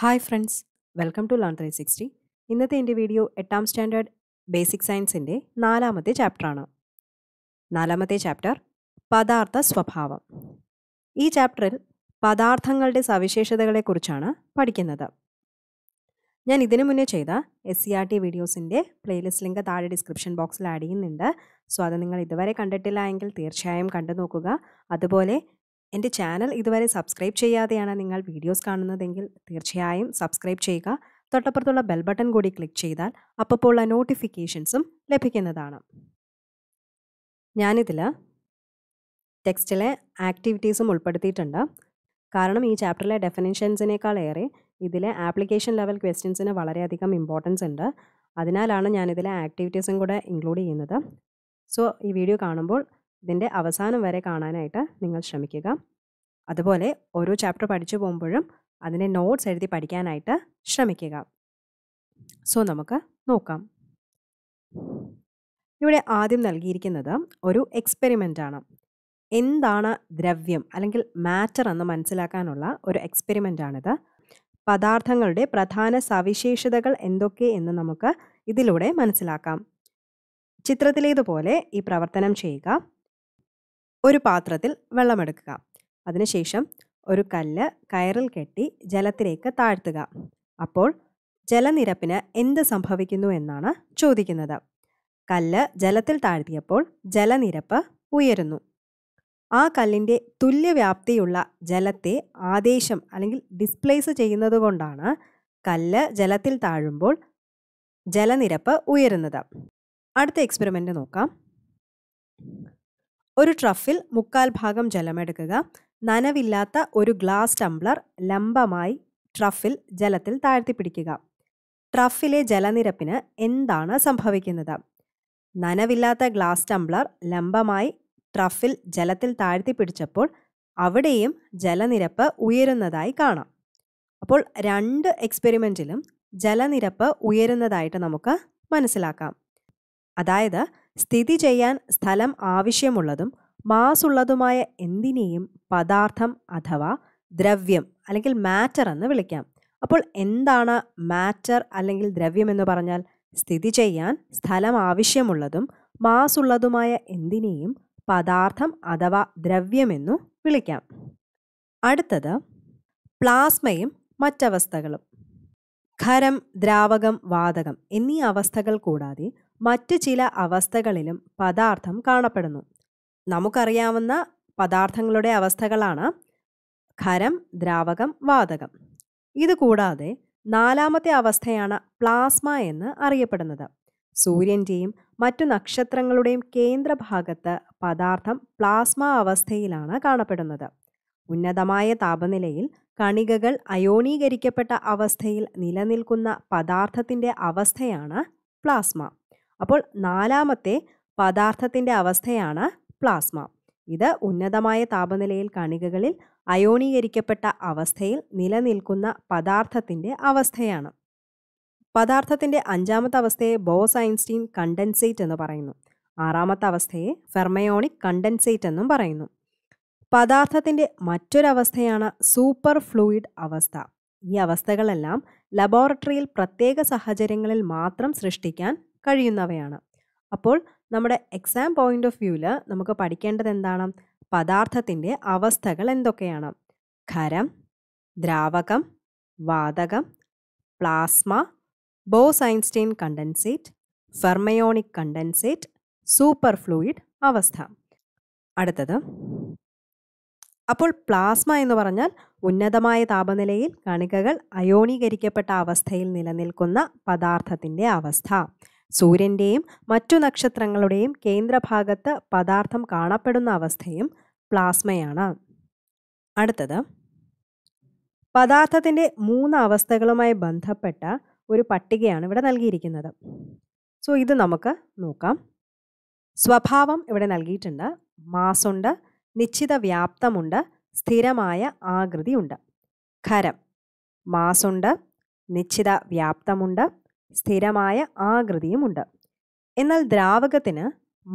Hi friends welcome to learn three sixty ഇന്നത്തെ എൻ്റെ video എട്ടാം സ്റ്റാൻഡേർഡ് ബേസിക് സയൻസിൻ്റെ നാലാമത്തെ ചാപ്റ്ററാണ് നാലാമത്തെ ചാപ്റ്റർ പദാർത്ഥ സ്വഭാവം ഈ ചാപ്റ്ററിൽ പദാർത്ഥങ്ങളുടെ സവിശേഷതകളെക്കുറിച്ചാണ് പഠിക്കുന്നത് ഞാൻ ഇതിനു മുന്നേ ചെയ്ത എസ് സി ആർ ടി വീഡിയോസിൻ്റെ പ്ലേലിസ്റ്റ് ലിങ്ക് താഴെ ഡിസ്ക്രിപ്ഷൻ ബോക്സിൽ ആഡ് ചെയ്യുന്നുണ്ട് സോ അത് നിങ്ങൾ ഇതുവരെ കണ്ടിട്ടില്ല എങ്കിൽ തീർച്ചയായും കണ്ടു നോക്കുക അതുപോലെ എൻ്റെ ചാനൽ ഇതുവരെ സബ്സ്ക്രൈബ് ചെയ്യാതെയാണ് നിങ്ങൾ വീഡിയോസ് കാണുന്നതെങ്കിൽ തീർച്ചയായും സബ്സ്ക്രൈബ് ചെയ്യുക തൊട്ടപ്പുറത്തുള്ള ബെൽ ബട്ടൺ കൂടി ക്ലിക്ക് ചെയ്താൽ അപ്പോഴുള്ള നോട്ടിഫിക്കേഷൻസും ലഭിക്കുന്നതാണ് ഞാനിതിൽ ടെക്സ്റ്റിലെ ആക്ടിവിറ്റീസും ഉൾപ്പെടുത്തിയിട്ടുണ്ട് കാരണം ഈ ചാപ്റ്ററിലെ ഡെഫിനിഷൻസിനേക്കാൾ ഏറെ ഇതിലെ ആപ്ലിക്കേഷൻ ലെവൽ ക്വസ്റ്റ്യൻസിന് വളരെയധികം ഇമ്പോർട്ടൻസ് ഉണ്ട് അതിനാലാണ് ഞാനിതിലെ ആക്ടിവിറ്റീസും കൂടെ ഇൻക്ലൂഡ് ചെയ്യുന്നത് സോ ഈ വീഡിയോ കാണുമ്പോൾ ഇതിൻ്റെ അവസാനം വരെ കാണാനായിട്ട് നിങ്ങൾ ശ്രമിക്കുക അതുപോലെ ഓരോ ചാപ്റ്റർ പഠിച്ചു പോകുമ്പോഴും അതിനെ നോട്ട്സ് എഴുതി പഠിക്കാനായിട്ട് ശ്രമിക്കുക സോ നമുക്ക് നോക്കാം ഇവിടെ ആദ്യം നൽകിയിരിക്കുന്നത് ഒരു എക്സ്പെരിമെൻ്റ് ആണ് എന്താണ് ദ്രവ്യം അല്ലെങ്കിൽ മാറ്റർ എന്ന് മനസ്സിലാക്കാനുള്ള ഒരു എക്സ്പെരിമെൻ്റ് ആണിത് പദാർത്ഥങ്ങളുടെ പ്രധാന സവിശേഷതകൾ എന്തൊക്കെ എന്ന് നമുക്ക് ഇതിലൂടെ മനസ്സിലാക്കാം ചിത്രത്തിലേതുപോലെ ഈ പ്രവർത്തനം ചെയ്യുക ഒരു പാത്രത്തിൽ വെള്ളമെടുക്കുക അതിനുശേഷം ഒരു കല്ല് കയറിൽ കെട്ടി ജലത്തിലേക്ക് താഴ്ത്തുക അപ്പോൾ ജലനിരപ്പിന് എന്ത് സംഭവിക്കുന്നു എന്നാണ് ചോദിക്കുന്നത് കല്ല് ജലത്തിൽ താഴ്ത്തിയപ്പോൾ ജലനിരപ്പ് ഉയരുന്നു ആ കല്ലിൻ്റെ തുല്യവ്യാപ്തിയുള്ള ജലത്തെ ആദേശം അല്ലെങ്കിൽ ഡിസ്പ്ലേസ് ചെയ്യുന്നത് കൊണ്ടാണ് കല്ല് ജലത്തിൽ താഴുമ്പോൾ ജലനിരപ്പ് ഉയരുന്നത് അടുത്ത എക്സ്പെരിമെൻ്റ് നോക്കാം ഒരു ട്രഫിൽ മുക്കാൽ ഭാഗം ജലമെടുക്കുക നനവില്ലാത്ത ഒരു ഗ്ലാസ് ടംബ്ലർ ലംബമായി ട്രഫിൽ ജലത്തിൽ താഴ്ത്തിപ്പിടിക്കുക ട്രഫിലെ ജലനിരപ്പിന് എന്താണ് സംഭവിക്കുന്നത് നനവില്ലാത്ത ഗ്ലാസ് ടംബ്ലർ ലംബമായി ട്രഫിൽ ജലത്തിൽ താഴ്ത്തി പിടിച്ചപ്പോൾ അവിടെയും ജലനിരപ്പ് ഉയരുന്നതായി കാണാം അപ്പോൾ രണ്ട് എക്സ്പെരിമെൻറ്റിലും ജലനിരപ്പ് ഉയരുന്നതായിട്ട് നമുക്ക് മനസ്സിലാക്കാം അതായത് സ്ഥിതി ചെയ്യാൻ സ്ഥലം ആവശ്യമുള്ളതും മാസുള്ളതുമായ എന്തിനേയും പദാർത്ഥം അഥവാ ദ്രവ്യം അല്ലെങ്കിൽ മാറ്റർ എന്ന് വിളിക്കാം അപ്പോൾ എന്താണ് മാറ്റർ അല്ലെങ്കിൽ ദ്രവ്യം എന്ന് പറഞ്ഞാൽ സ്ഥിതി ചെയ്യാൻ സ്ഥലം ആവശ്യമുള്ളതും മാസുള്ളതുമായ എന്തിനേയും പദാർത്ഥം അഥവാ ദ്രവ്യമെന്നു വിളിക്കാം അടുത്തത് പ്ലാസ്മയും മറ്റവസ്ഥകളും ഖരം ദ്രാവകം വാതകം എന്നീ അവസ്ഥകൾ കൂടാതെ മറ്റ് ചില അവസ്ഥകളിലും പദാർത്ഥം കാണപ്പെടുന്നു നമുക്കറിയാവുന്ന പദാർത്ഥങ്ങളുടെ അവസ്ഥകളാണ് ഖരം ദ്രാവകം വാതകം ഇതുകൂടാതെ നാലാമത്തെ അവസ്ഥയാണ് പ്ലാസ്മ എന്ന് അറിയപ്പെടുന്നത് സൂര്യൻ്റെയും മറ്റു നക്ഷത്രങ്ങളുടെയും കേന്ദ്രഭാഗത്ത് പദാർത്ഥം പ്ലാസ്മ അവസ്ഥയിലാണ് കാണപ്പെടുന്നത് ഉന്നതമായ താപനിലയിൽ കണികകൾ അയോണീകരിക്കപ്പെട്ട അവസ്ഥയിൽ നിലനിൽക്കുന്ന പദാർത്ഥത്തിൻ്റെ അവസ്ഥയാണ് പ്ലാസ്മ അപ്പോൾ നാലാമത്തെ പദാർത്ഥത്തിൻ്റെ അവസ്ഥയാണ് പ്ലാസ്മ ഇത് ഉന്നതമായ താപനിലയിൽ കണികകളിൽ അയോണീകരിക്കപ്പെട്ട അവസ്ഥയിൽ നിലനിൽക്കുന്ന പദാർത്ഥത്തിൻ്റെ അവസ്ഥയാണ് പദാർത്ഥത്തിൻ്റെ അഞ്ചാമത്തെ അവസ്ഥയെ ബോസ് ഐൻസ്റ്റീൻ കണ്ടൻസേറ്റ് എന്ന് പറയുന്നു ആറാമത്തെ അവസ്ഥയെ ഫെർമയോണിക് കണ്ടൻസേറ്റ് എന്നും പറയുന്നു പദാർത്ഥത്തിൻ്റെ മറ്റൊരവസ്ഥയാണ് സൂപ്പർ ഫ്ലൂയിഡ് അവസ്ഥ ഈ അവസ്ഥകളെല്ലാം ലബോറട്ടറിയിൽ പ്രത്യേക സാഹചര്യങ്ങളിൽ മാത്രം സൃഷ്ടിക്കാൻ കഴിയുന്നവയാണ് അപ്പോൾ നമ്മുടെ എക്സാം പോയിന്റ് ഓഫ് വ്യൂവിൽ നമുക്ക് പഠിക്കേണ്ടത് എന്താണ് പദാർത്ഥത്തിൻ്റെ അവസ്ഥകൾ എന്തൊക്കെയാണ് ഖരം ദ്രാവകം വാതകം plasma Bose Einstein condensate fermionic condensate super fluid അവസ്ഥ അടുത്തത് അപ്പോൾ പ്ലാസ്മ എന്ന് പറഞ്ഞാൽ ഉന്നതമായ താപനിലയിൽ കണികകൾ അയോണീകരിക്കപ്പെട്ട അവസ്ഥയിൽ നിലനിൽക്കുന്ന പദാർത്ഥത്തിൻ്റെ അവസ്ഥ സൂര്യൻ്റെയും മറ്റു നക്ഷത്രങ്ങളുടെയും കേന്ദ്രഭാഗത്ത് പദാർത്ഥം കാണപ്പെടുന്ന അവസ്ഥയും പ്ലാസ്മയാണ് അടുത്തത് പദാർത്ഥത്തിൻ്റെ മൂന്ന് അവസ്ഥകളുമായി ബന്ധപ്പെട്ട ഒരു പട്ടികയാണ് ഇവിടെ നൽകിയിരിക്കുന്നത് സോ ഇത് നമുക്ക് നോക്കാം സ്വഭാവം ഇവിടെ നൽകിയിട്ടുണ്ട് മാസുണ്ട് നിശ്ചിത വ്യാപ്തമുണ്ട് സ്ഥിരമായ ആകൃതിയുണ്ട് ഖരം മാസുണ്ട് നിശ്ചിത വ്യാപ്തമുണ്ട് സ്ഥിരമായ ആകൃതിയുമുണ്ട് എന്നാൽ ദ്രാവകത്തിന്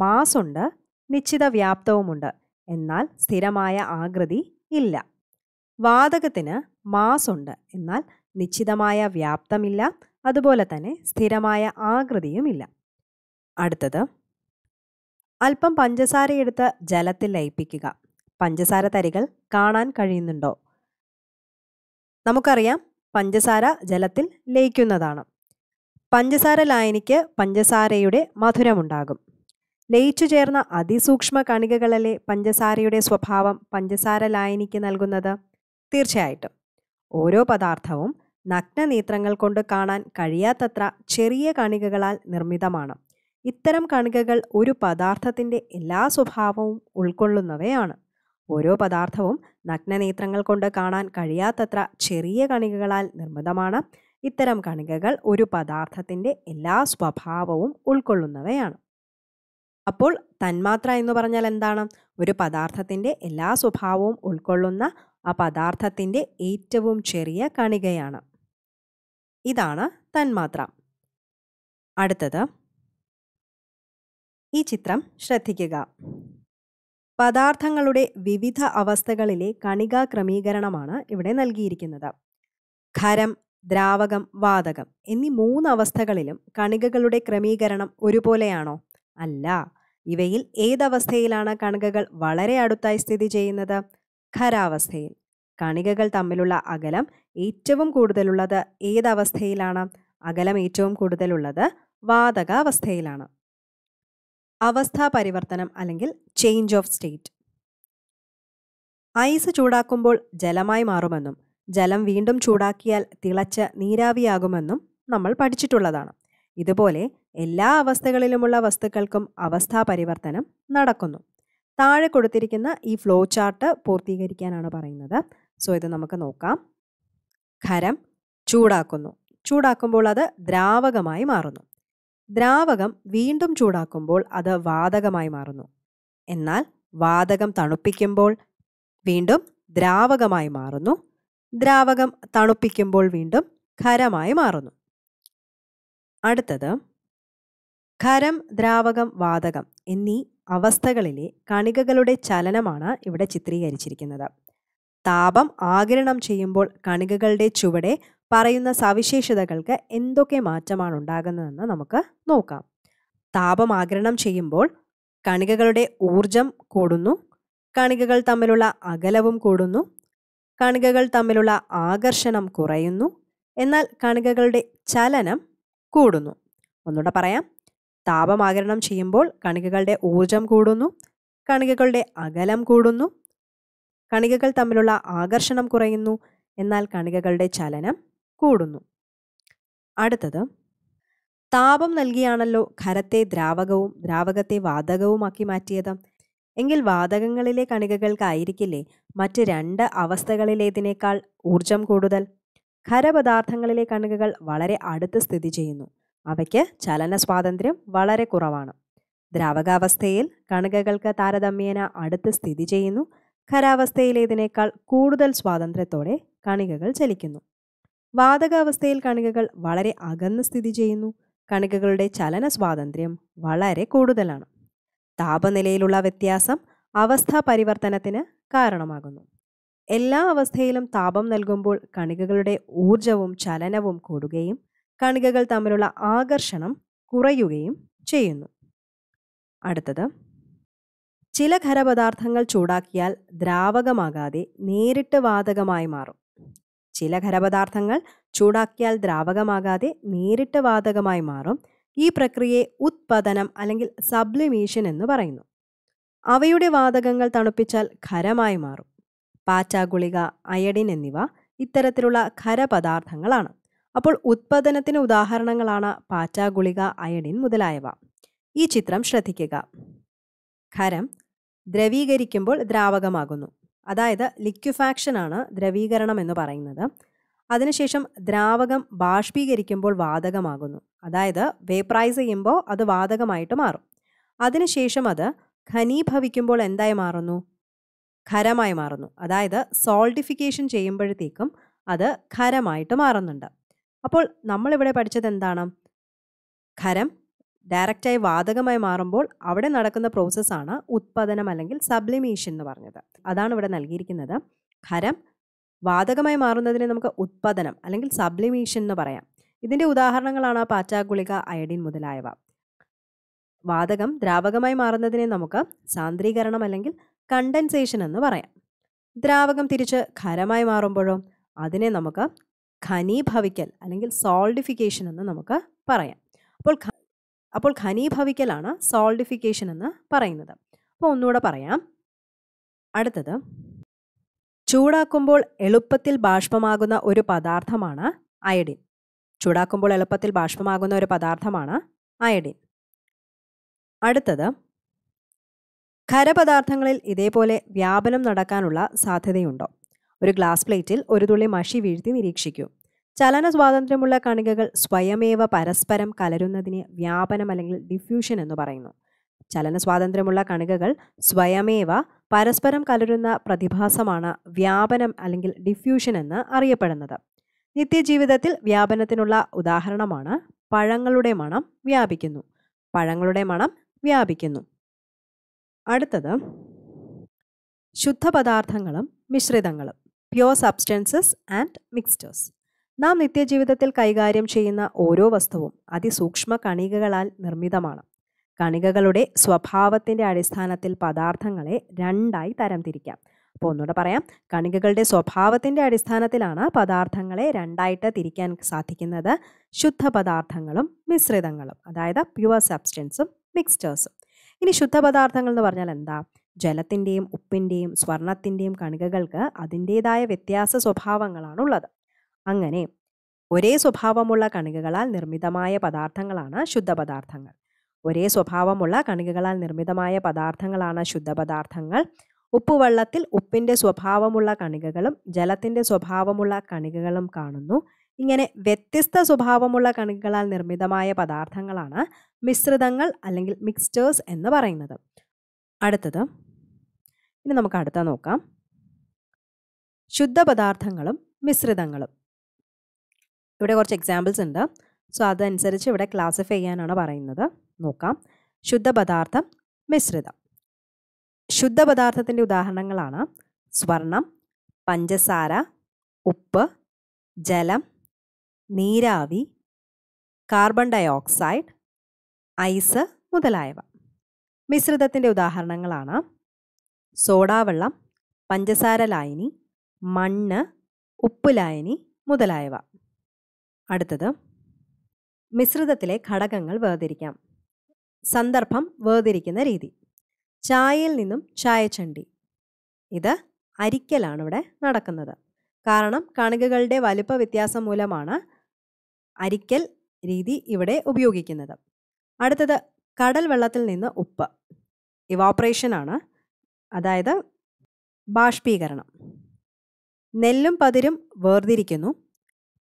മാസുണ്ട് നിശ്ചിത വ്യാപ്തവുമുണ്ട് എന്നാൽ സ്ഥിരമായ ആകൃതി ഇല്ല വാതകത്തിന് മാസുണ്ട് എന്നാൽ നിശ്ചിതമായ വ്യാപ്തമില്ല അതുപോലെ തന്നെ സ്ഥിരമായ ആകൃതിയുമില്ല അടുത്തത് അല്പം പഞ്ചസാര എടുത്ത് ജലത്തിൽ ലയിപ്പിക്കുക പഞ്ചസാര തരികൾ കാണാൻ കഴിയുന്നുണ്ടോ നമുക്കറിയാം പഞ്ചസാര ജലത്തിൽ ലയിക്കുന്നതാണ് പഞ്ചസാര ലായനിക്ക് പഞ്ചസാരയുടെ മധുരമുണ്ടാകും ലയിച്ചു ചേർന്ന അതിസൂക്ഷ്മ കണികകളിലെ പഞ്ചസാരയുടെ സ്വഭാവം പഞ്ചസാര ലായനിക്ക് നൽകുന്നത് തീർച്ചയായിട്ടും ഓരോ പദാർത്ഥവും നഗ്നനേത്രങ്ങൾ കൊണ്ട് കാണാൻ കഴിയാത്തത്ര ചെറിയ കണികകളാൽ നിർമ്മിതമാണ് ഇത്തരം കണികകൾ ഒരു പദാർത്ഥത്തിൻ്റെ എല്ലാ സ്വഭാവവും ഉൾക്കൊള്ളുന്നവയാണ് ഓരോ പദാർത്ഥവും നഗ്നനേത്രങ്ങൾ കൊണ്ട് കാണാൻ കഴിയാത്തത്ര ചെറിയ കണികകളാൽ നിർമ്മിതമാണ് ഇത്തരം കണികകൾ ഒരു പദാർത്ഥത്തിൻ്റെ എല്ലാ സ്വഭാവവും ഉൾക്കൊള്ളുന്നവയാണ് അപ്പോൾ തന്മാത്ര എന്ന് പറഞ്ഞാൽ എന്താണ് ഒരു പദാർത്ഥത്തിൻ്റെ എല്ലാ സ്വഭാവവും ഉൾക്കൊള്ളുന്ന ആ പദാർത്ഥത്തിൻ്റെ ഏറ്റവും ചെറിയ കണികയാണ് ഇതാണ് തന്മാത്ര അടുത്തത് ഈ ചിത്രം ശ്രദ്ധിക്കുക പദാർത്ഥങ്ങളുടെ വിവിധ അവസ്ഥകളിലെ കണികാ ക്രമീകരണമാണ് ഇവിടെ നൽകിയിരിക്കുന്നത് ഖരം ദ്രാവകം വാതകം എന്നീ മൂന്ന് അവസ്ഥകളിലും കണികകളുടെ ക്രമീകരണം ഒരുപോലെയാണോ അല്ല ഇവയിൽ ഏതവസ്ഥയിലാണ് കണികകൾ വളരെ അടുത്തായി സ്ഥിതി ചെയ്യുന്നത് ഖരാവസ്ഥയിൽ കണികകൾ തമ്മിലുള്ള അകലം ഏറ്റവും കൂടുതലുള്ളത് ഏതവസ്ഥയിലാണ് അകലം ഏറ്റവും കൂടുതലുള്ളത് വാതകാവസ്ഥയിലാണ് അവസ്ഥാ പരിവർത്തനം അല്ലെങ്കിൽ ചേഞ്ച് ഓഫ് സ്റ്റേറ്റ് ഐസ് ചൂടാക്കുമ്പോൾ ജലമായി മാറുമെന്നും ജലം വീണ്ടും ചൂടാക്കിയാൽ തിളച്ച് നീരാവിയാകുമെന്നും നമ്മൾ പഠിച്ചിട്ടുള്ളതാണ് ഇതുപോലെ എല്ലാ അവസ്ഥകളിലുമുള്ള വസ്തുക്കൾക്കും അവസ്ഥാ പരിവർത്തനം നടക്കുന്നു താഴെ കൊടുത്തിരിക്കുന്ന ഈ ഫ്ലോ ചാർട്ട് പൂർത്തീകരിക്കാനാണ് പറയുന്നത് സോ ഇത് നമുക്ക് നോക്കാം ഖരം ചൂടാക്കുന്നു ചൂടാക്കുമ്പോൾ അത് ദ്രാവകമായി മാറുന്നു ദ്രാവകം വീണ്ടും ചൂടാക്കുമ്പോൾ അത് വാതകമായി മാറുന്നു എന്നാൽ വാതകം തണുപ്പിക്കുമ്പോൾ വീണ്ടും ദ്രാവകമായി മാറുന്നു ദ്രാവകം തണുപ്പിക്കുമ്പോൾ വീണ്ടും ഖരമായി മാറുന്നു അടുത്തത് ഖരം ദ്രാവകം വാതകം എന്നീ അവസ്ഥകളിലെ കണികകളുടെ ചലനമാണ് ഇവിടെ ചിത്രീകരിച്ചിരിക്കുന്നത് താപം ആകിരണം ചെയ്യുമ്പോൾ കണികകളുടെ ചുവടെ പറയുന്ന സവിശേഷതകൾക്ക് എന്തൊക്കെ മാറ്റമാണ് ഉണ്ടാകുന്നതെന്ന് നമുക്ക് നോക്കാം താപം ആകിരണം ചെയ്യുമ്പോൾ കണികകളുടെ ഊർജം കൂടുന്നു കണികകൾ തമ്മിലുള്ള അകലവും കൂടുന്നു കണികകൾ തമ്മിലുള്ള ആകർഷണം കുറയുന്നു എന്നാൽ കണികകളുടെ ചലനം കൂടുന്നു ഒന്നുകൂടെ പറയാം താപമാകരണം ചെയ്യുമ്പോൾ കണികകളുടെ ഊർജം കൂടുന്നു കണികകളുടെ അകലം കൂടുന്നു കണികകൾ തമ്മിലുള്ള ആകർഷണം കുറയുന്നു എന്നാൽ കണികകളുടെ ചലനം കൂടുന്നു അടുത്തത് താപം നൽകിയാണല്ലോ ഖരത്തെ ദ്രാവകവും ദ്രാവകത്തെ വാതകവുമാക്കി മാറ്റിയത് എങ്കിൽ വാതകങ്ങളിലെ കണികകൾക്കായിരിക്കില്ലേ മറ്റ് രണ്ട് അവസ്ഥകളിലേതിനേക്കാൾ ഊർജം കൂടുതൽ ഖരപദാർത്ഥങ്ങളിലെ കണികകൾ വളരെ അടുത്ത് സ്ഥിതി ചെയ്യുന്നു അവയ്ക്ക് ചലന സ്വാതന്ത്ര്യം വളരെ കുറവാണ് ദ്രാവകാവസ്ഥയിൽ കണികകൾക്ക് താരതമ്യേന അടുത്ത് സ്ഥിതി ചെയ്യുന്നു ഖരാവസ്ഥയിലേതിനേക്കാൾ കൂടുതൽ സ്വാതന്ത്ര്യത്തോടെ കണികകൾ ചലിക്കുന്നു വാതകാവസ്ഥയിൽ കണികകൾ വളരെ അകന്ന് സ്ഥിതി ചെയ്യുന്നു കണികകളുടെ ചലന സ്വാതന്ത്ര്യം വളരെ കൂടുതലാണ് താപനിലയിലുള്ള വ്യത്യാസം അവസ്ഥാ പരിവർത്തനത്തിന് കാരണമാകുന്നു എല്ലാ അവസ്ഥയിലും താപം നൽകുമ്പോൾ കണികകളുടെ ഊർജവും ചലനവും കൂടുകയും കണികകൾ തമ്മിലുള്ള ആകർഷണം കുറയുകയും ചെയ്യുന്നു അടുത്തത് ചില ഖരപദാർത്ഥങ്ങൾ ചൂടാക്കിയാൽ ദ്രാവകമാകാതെ നേരിട്ട് വാതകമായി മാറും ചില ഖരപദാർത്ഥങ്ങൾ ചൂടാക്കിയാൽ ദ്രാവകമാകാതെ നേരിട്ട് വാതകമായി മാറും ഈ പ്രക്രിയയെ ഉത്പതനം അല്ലെങ്കിൽ സബ്ലിമേഷൻ എന്ന് പറയുന്നു അവയുടെ വാതകങ്ങൾ തണുപ്പിച്ചാൽ ഖരമായി മാറും പാറ്റാഗുളിക അയഡിൻ എന്നിവ ഇത്തരത്തിലുള്ള ഖരപദാർത്ഥങ്ങളാണ് അപ്പോൾ ഉത്പാദനത്തിന് ഉദാഹരണങ്ങളാണ് പാറ്റാഗുളിക അയഡിൻ മുതലായവ ഈ ചിത്രം ശ്രദ്ധിക്കുക ഖരം ദ്രവീകരിക്കുമ്പോൾ ദ്രാവകമാകുന്നു അതായത് ലിക്വിഫാക്ഷൻ ആണ് ദ്രവീകരണം എന്ന് പറയുന്നത് അതിനുശേഷം ദ്രാവകം ബാഷ്പീകരിക്കുമ്പോൾ വാതകമാകുന്നു അതായത് വേപ്രൈസ് ചെയ്യുമ്പോൾ അത് വാതകമായിട്ട് മാറും അതിനുശേഷം അത് ഖനീഭവിക്കുമ്പോൾ എന്തായി മാറുന്നു ഖരമായി മാറുന്നു അതായത് സോൾഡിഫിക്കേഷൻ ചെയ്യുമ്പോഴത്തേക്കും അത് ഖരമായിട്ട് മാറുന്നുണ്ട് അപ്പോൾ നമ്മളിവിടെ പഠിച്ചത് എന്താണ് ഖരം ഡയറക്റ്റായി വാതകമായി മാറുമ്പോൾ അവിടെ നടക്കുന്ന പ്രോസസ്സാണ് ഉത്പാദനം അല്ലെങ്കിൽ സബ്ലിമേഷൻ എന്ന് പറഞ്ഞത് അതാണ് ഇവിടെ നൽകിയിരിക്കുന്നത് ഖരം വാതകമായി മാറുന്നതിനെ നമുക്ക് ഉത്പാദനം അല്ലെങ്കിൽ സബ്ലിമേഷൻ എന്ന് പറയാം ഇതിൻ്റെ ഉദാഹരണങ്ങളാണ് പാറ്റാഗുളിക അയഡിൻ മുതലായവ വാതകം ദ്രാവകമായി മാറുന്നതിനെ നമുക്ക് സാന്ദ്രീകരണം അല്ലെങ്കിൽ കണ്ടൻസേഷൻ എന്ന് പറയാം ദ്രാവകം തിരിച്ച് ഖരമായി മാറുമ്പോഴോ അതിനെ നമുക്ക് ഖനീഭവിക്കൽ അല്ലെങ്കിൽ സോൾഡിഫിക്കേഷൻ എന്ന് നമുക്ക് പറയാം അപ്പോൾ അപ്പോൾ ഖനീഭവിക്കലാണ് സോൾഡിഫിക്കേഷൻ എന്ന് പറയുന്നത് അപ്പോൾ ഒന്നുകൂടെ പറയാം അടുത്തത് ചൂടാക്കുമ്പോൾ എളുപ്പത്തിൽ ബാഷ്പമാകുന്ന ഒരു പദാർത്ഥമാണ് അയഡിൻ ചൂടാക്കുമ്പോൾ എളുപ്പത്തിൽ ബാഷ്പമാകുന്ന ഒരു പദാർത്ഥമാണ് അയഡിൻ അടുത്തത് ഖരപദാർത്ഥങ്ങളിൽ ഇതേപോലെ വ്യാപനം നടക്കാനുള്ള സാധ്യതയുണ്ടോ ഒരു ഗ്ലാസ് പ്ലേറ്റിൽ ഒരു തുള്ളി മഷി വീഴ്ത്തി നിരീക്ഷിക്കൂ ചലന സ്വാതന്ത്ര്യമുള്ള കണികകൾ സ്വയമേവ പരസ്പരം കലരുന്നതിനെ വ്യാപനം അല്ലെങ്കിൽ ഡിഫ്യൂഷൻ എന്ന് പറയുന്നു ചലന സ്വാതന്ത്ര്യമുള്ള കണികകൾ സ്വയമേവ പരസ്പരം കലരുന്ന പ്രതിഭാസമാണ് വ്യാപനം അല്ലെങ്കിൽ ഡിഫ്യൂഷൻ എന്ന് അറിയപ്പെടുന്നത് നിത്യജീവിതത്തിൽ വ്യാപനത്തിനുള്ള ഉദാഹരണമാണ് പഴങ്ങളുടെ മണം വ്യാപിക്കുന്നു പഴങ്ങളുടെ മണം വ്യാപിക്കുന്നു അടുത്തത് ശുദ്ധപദാർത്ഥങ്ങളും മിശ്രിതങ്ങളും പ്യുവർ സബ്സ്റ്റൻസസ് ആൻഡ് മിക്സ്റ്റേഴ്സ് നാം നിത്യജീവിതത്തിൽ കൈകാര്യം ചെയ്യുന്ന ഓരോ വസ്തുവും അതിസൂക്ഷ്മ കണികകളാൽ നിർമ്മിതമാണ് കണികകളുടെ സ്വഭാവത്തിൻ്റെ അടിസ്ഥാനത്തിൽ പദാർത്ഥങ്ങളെ രണ്ടായി തരംതിരിക്കാം അപ്പോൾ ഒന്നുകൂടെ പറയാം കണികകളുടെ സ്വഭാവത്തിൻ്റെ അടിസ്ഥാനത്തിലാണ് പദാർത്ഥങ്ങളെ രണ്ടായിട്ട് തിരിക്കാൻ സാധിക്കുന്നത് ശുദ്ധ പദാർത്ഥങ്ങളും മിശ്രിതങ്ങളും അതായത് പ്യുവർ സബ്സ്റ്റൻസും മിക്സ്ചേഴ്സും ഇനി ശുദ്ധ പദാർത്ഥങ്ങൾ എന്ന് പറഞ്ഞാൽ എന്താ ജലത്തിൻ്റെയും ഉപ്പിൻ്റെയും സ്വർണത്തിൻ്റെയും കണികകൾക്ക് അതിൻ്റേതായ വ്യത്യാസ സ്വഭാവങ്ങളാണ് ഉള്ളത് അങ്ങനെ ഒരേ സ്വഭാവമുള്ള കണികകളാൽ നിർമ്മിതമായ പദാർത്ഥങ്ങളാണ് ശുദ്ധ പദാർത്ഥങ്ങൾ ഒരേ സ്വഭാവമുള്ള കണികകളാൽ നിർമ്മിതമായ പദാർത്ഥങ്ങളാണ് ശുദ്ധപദാർത്ഥങ്ങൾ ഉപ്പുവെള്ളത്തിൽ ഉപ്പിൻ്റെ സ്വഭാവമുള്ള കണികകളും ജലത്തിൻ്റെ സ്വഭാവമുള്ള കണികകളും കാണുന്നു ഇങ്ങനെ വ്യത്യസ്ത സ്വഭാവമുള്ള കണികകളാൽ നിർമ്മിതമായ പദാർത്ഥങ്ങളാണ് മിശ്രിതങ്ങൾ അല്ലെങ്കിൽ മിക്സ്ചേഴ്സ് എന്ന് പറയുന്നത് അടുത്തത് ഇനി നമുക്ക് അടുത്ത നോക്കാം ശുദ്ധപദാർത്ഥങ്ങളും മിശ്രിതങ്ങളും ഇവിടെ കുറച്ച് എക്സാമ്പിൾസ് ഉണ്ട് സോ അതനുസരിച്ച് ഇവിടെ ക്ലാസിഫൈ ചെയ്യാനാണ് പറയുന്നത് നോക്കാം ശുദ്ധ പദാർത്ഥം മിശ്രിതം ശുദ്ധ പദാർത്ഥത്തിൻ്റെ ഉദാഹരണങ്ങളാണ് സ്വർണം പഞ്ചസാര ഉപ്പ് ജലം നീരാവി കാർബൺ ഡയോക്സൈഡ് ഐസ് മുതലായവ മിശ്രിതത്തിൻ്റെ ഉദാഹരണങ്ങളാണ് സോഡാവെള്ളം പഞ്ചസാര ലായനി മണ്ണ് ഉപ്പ് ലായനി മുതലായവ അടുത്തത് മിശ്രിതത്തിലെ ഘടകങ്ങൾ വേർതിരിക്കാം സന്ദർഭം വേർതിരിക്കുന്ന രീതി ചായയിൽ നിന്നും ചായച്ചണ്ടി ഇത് അരിക്കലാണ് ഇവിടെ നടക്കുന്നത് കാരണം കണികകളുടെ വലുപ്പ വ്യത്യാസം മൂലമാണ് അരിക്കൽ രീതി ഇവിടെ ഉപയോഗിക്കുന്നത് അടുത്തത് കടൽ വെള്ളത്തിൽ നിന്ന് ഉപ്പ് ആണ് അതായത് ബാഷ്പീകരണം നെല്ലും പതിരും വേർതിരിക്കുന്നു